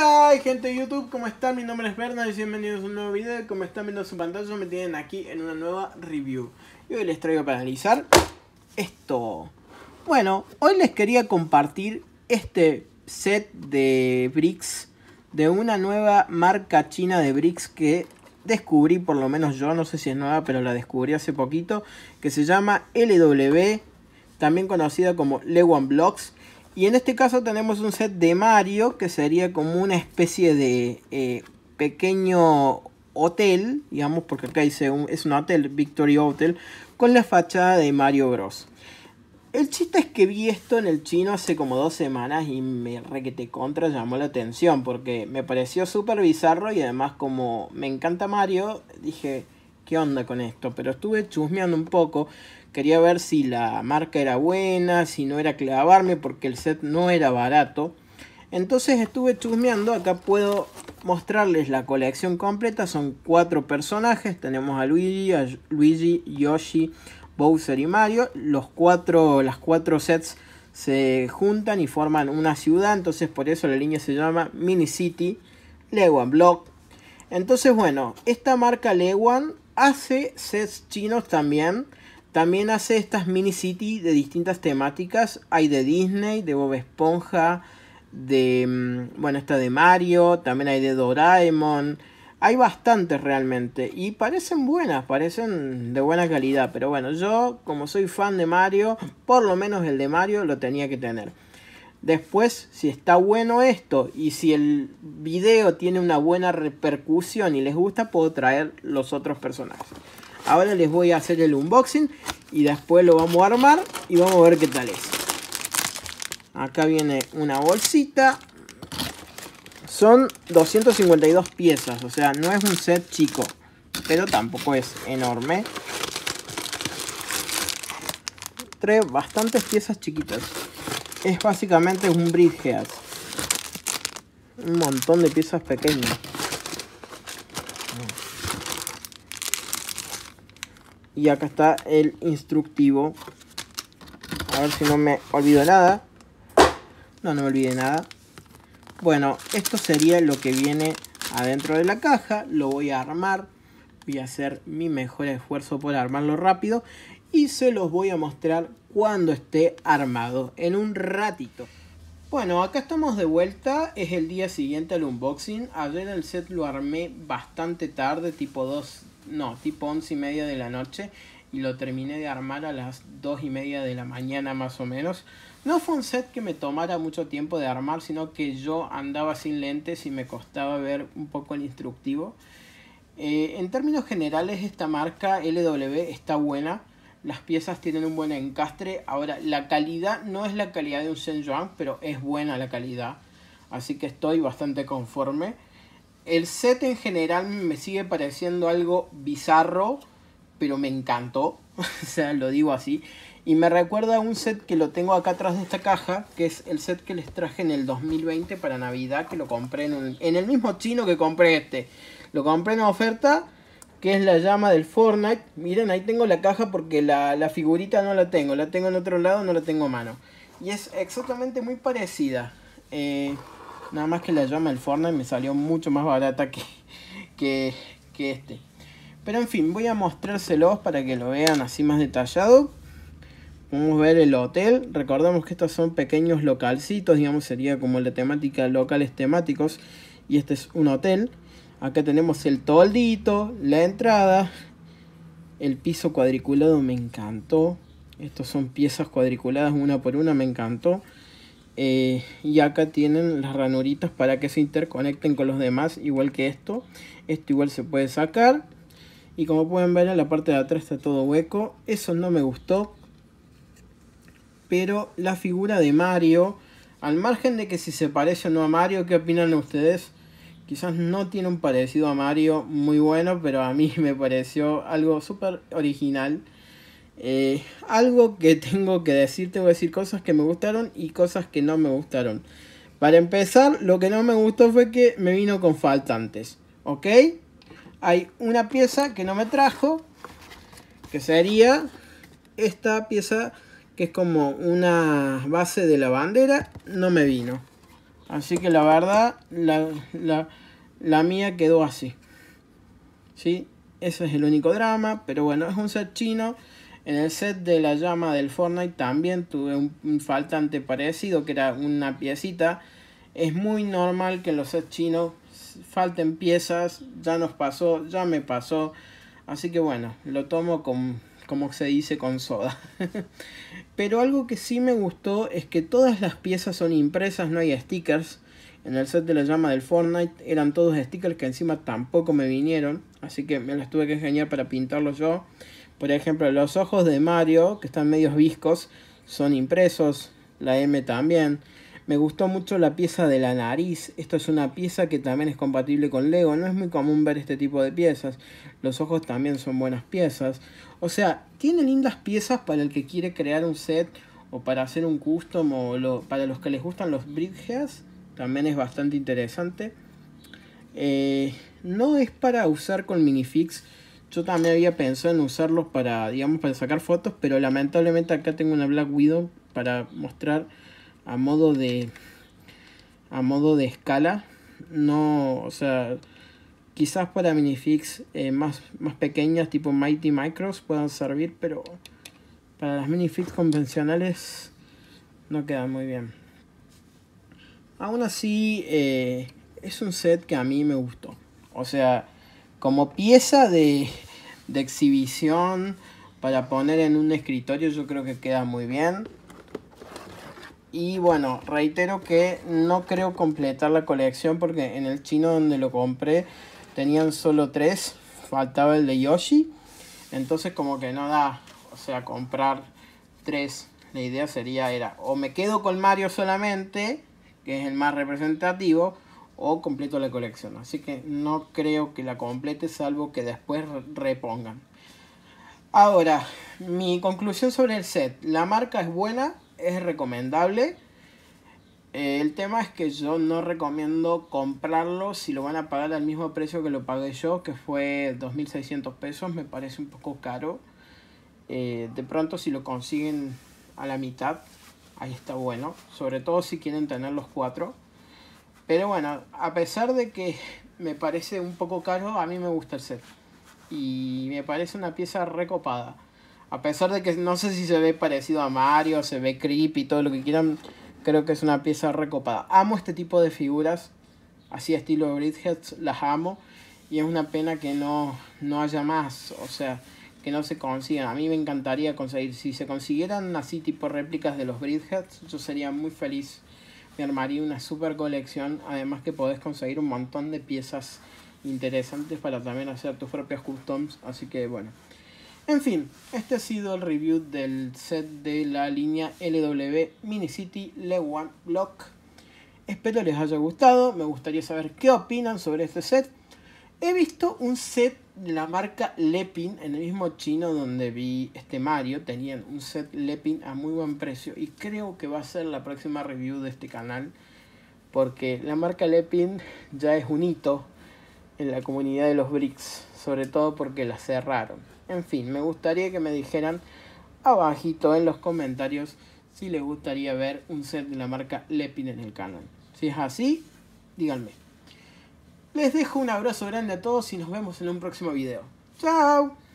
¡Hola gente de YouTube? ¿Cómo están? Mi nombre es Bernard y bienvenidos a un nuevo video. Como están viendo su pantalla me tienen aquí en una nueva review. Y hoy les traigo para analizar esto. Bueno, hoy les quería compartir este set de bricks de una nueva marca china de bricks que descubrí, por lo menos yo, no sé si es nueva, pero la descubrí hace poquito, que se llama LW, también conocida como Lewan Blocks. Y en este caso tenemos un set de Mario que sería como una especie de eh, pequeño hotel, digamos, porque acá dice es un hotel, Victory Hotel, con la fachada de Mario Bros. El chiste es que vi esto en el chino hace como dos semanas y me requete contra llamó la atención porque me pareció súper bizarro y además como me encanta Mario, dije, ¿qué onda con esto? Pero estuve chusmeando un poco quería ver si la marca era buena, si no era clavarme, porque el set no era barato. Entonces estuve chusmeando, acá puedo mostrarles la colección completa, son cuatro personajes, tenemos a Luigi, Luigi, Yoshi, Bowser y Mario, los cuatro, las cuatro sets se juntan y forman una ciudad, entonces por eso la línea se llama Mini City, Lewan Block. Entonces bueno, esta marca Lewan hace sets chinos también, también hace estas mini city de distintas temáticas. Hay de Disney, de Bob Esponja, de... Mm, bueno, esta de Mario, también hay de Doraemon. Hay bastantes realmente. Y parecen buenas, parecen de buena calidad. Pero bueno, yo como soy fan de Mario, por lo menos el de Mario lo tenía que tener. Después, si está bueno esto y si el video tiene una buena repercusión y les gusta, puedo traer los otros personajes. Ahora les voy a hacer el unboxing y después lo vamos a armar y vamos a ver qué tal es. Acá viene una bolsita. Son 252 piezas, o sea, no es un set chico, pero tampoco es enorme. tres bastantes piezas chiquitas. Es básicamente un bridgehead. Un montón de piezas pequeñas. Y acá está el instructivo. A ver si no me olvido nada. No, no me olvide nada. Bueno, esto sería lo que viene adentro de la caja. Lo voy a armar. Voy a hacer mi mejor esfuerzo por armarlo rápido. Y se los voy a mostrar cuando esté armado. En un ratito. Bueno, acá estamos de vuelta, es el día siguiente al unboxing. Ayer el set lo armé bastante tarde, tipo 2 no, tipo 11 y media de la noche y lo terminé de armar a las dos y media de la mañana más o menos. No fue un set que me tomara mucho tiempo de armar, sino que yo andaba sin lentes y me costaba ver un poco el instructivo. Eh, en términos generales, esta marca LW está buena. Las piezas tienen un buen encastre. Ahora, la calidad no es la calidad de un Saint pero es buena la calidad. Así que estoy bastante conforme. El set en general me sigue pareciendo algo bizarro, pero me encantó. o sea, lo digo así. Y me recuerda a un set que lo tengo acá atrás de esta caja, que es el set que les traje en el 2020 para Navidad, que lo compré en el, mismo chino que compré este. Lo compré en oferta, que es la llama del Fortnite. Miren, ahí tengo la caja porque la, la figurita no la tengo, la tengo en otro lado, no la tengo a mano. Y es exactamente muy parecida. Eh, Nada más que la llama del Fortnite me salió mucho más barata que, que, este. Pero en fin, voy a mostrárselos para que lo vean así más detallado. Vamos a ver el hotel. Recordamos que estos son pequeños localcitos, digamos, sería como la temática locales temáticos. Y este es un hotel. Acá tenemos el toldito, la entrada, el piso cuadriculado me encantó. Estos son piezas cuadriculadas una por una, me encantó. Eh, y acá tienen las ranuritas para que se interconecten con los demás igual que esto esto igual se puede sacar y como pueden ver en la parte de atrás está todo hueco eso no me gustó pero la figura de Mario al margen de que si se parece o no a Mario ¿qué opinan ustedes? quizás no tiene un parecido a Mario muy bueno pero a mí me pareció algo súper original eh, algo que tengo que decir, tengo que decir cosas que me gustaron y cosas que no me gustaron. Para empezar, lo que no me gustó fue que me vino con faltantes, ¿ok? Hay una pieza que no me trajo, que sería esta pieza que es como una base de la bandera, no me vino. Así que la verdad, la, mía quedó así. ¿Sí? Ese es el único drama, pero bueno, es un set chino. En el set de la llama del Fortnite también tuve un faltante parecido, que era una piecita. Es muy normal que en los sets chinos falten piezas, ya nos pasó, ya me pasó. Así que bueno, lo tomo con, como se dice con soda. Pero algo que sí me gustó es que todas las piezas son impresas, no hay stickers. En el set de la llama del Fortnite eran todos stickers que encima tampoco me vinieron. Así que me las tuve que ingeniar para pintarlos yo. Por ejemplo, los ojos de Mario, que están medios viscos, son impresos, la M también. Me gustó mucho la pieza de la nariz. Esto es una pieza que también es compatible con Lego. No es muy común ver este tipo de piezas. Los ojos también son buenas piezas. O sea, tiene lindas piezas para el que quiere crear un set o para hacer un custom o para los que les gustan los bridges También es bastante interesante. Eh, no es para usar con minifix yo también había pensado en usarlos para, digamos, para sacar fotos, pero lamentablemente acá tengo una Black Widow para mostrar a modo de a modo de escala. No, o sea, quizás para minifix eh, más, más pequeñas tipo Mighty Micros puedan servir, pero para las minifix convencionales no quedan muy bien. Aún así, eh, es un set que a mí me gustó. O sea, como pieza de, exhibición para poner en un escritorio yo creo que queda muy bien. Y bueno, reitero que no creo completar la colección porque en el chino donde lo compré tenían solo tres, faltaba el de Yoshi. Entonces como que no da, o sea, comprar tres. La idea sería, era, o me quedo con Mario solamente, que es el más representativo, o completo la colección. Así que no creo que la complete salvo que después repongan. Ahora, mi conclusión sobre el set. La marca es buena, es recomendable. Eh, el tema es que yo no recomiendo comprarlo si lo van a pagar al mismo precio que lo pagué yo, que fue 2.600 pesos, me parece un poco caro. Eh, de pronto si lo consiguen a la mitad, ahí está bueno. Sobre todo si quieren tener los cuatro. Pero bueno, a pesar de que me parece un poco caro, a mí me gusta el set. Y me parece una pieza recopada. A pesar de que no sé si se ve parecido a Mario, se ve creepy, todo lo que quieran, creo que es una pieza recopada. Amo este tipo de figuras, así estilo Bridgeheads, las amo. Y es una pena que no, no haya más, o sea, que no se consigan. A mí me encantaría conseguir, si se consiguieran así tipo réplicas de los Bridgeheads, yo sería muy feliz te armaría una super colección. Además que podés conseguir un montón de piezas interesantes para también hacer tus propias customs. Así que bueno. En fin, este ha sido el review del set de la línea LW Mini City Le One Block. Espero les haya gustado. Me gustaría saber qué opinan sobre este set. He visto un set la marca Lepin, en el mismo chino donde vi este Mario, tenían un set Lepin a muy buen precio y creo que va a ser la próxima review de este canal porque la marca Lepin ya es un hito en la comunidad de los bricks, sobre todo porque la cerraron. En fin, me gustaría que me dijeran abajito en los comentarios si les gustaría ver un set de la marca Lepin en el canal. Si es así, díganme. Les dejo un abrazo grande a todos y nos vemos en un próximo video. ¡Chao!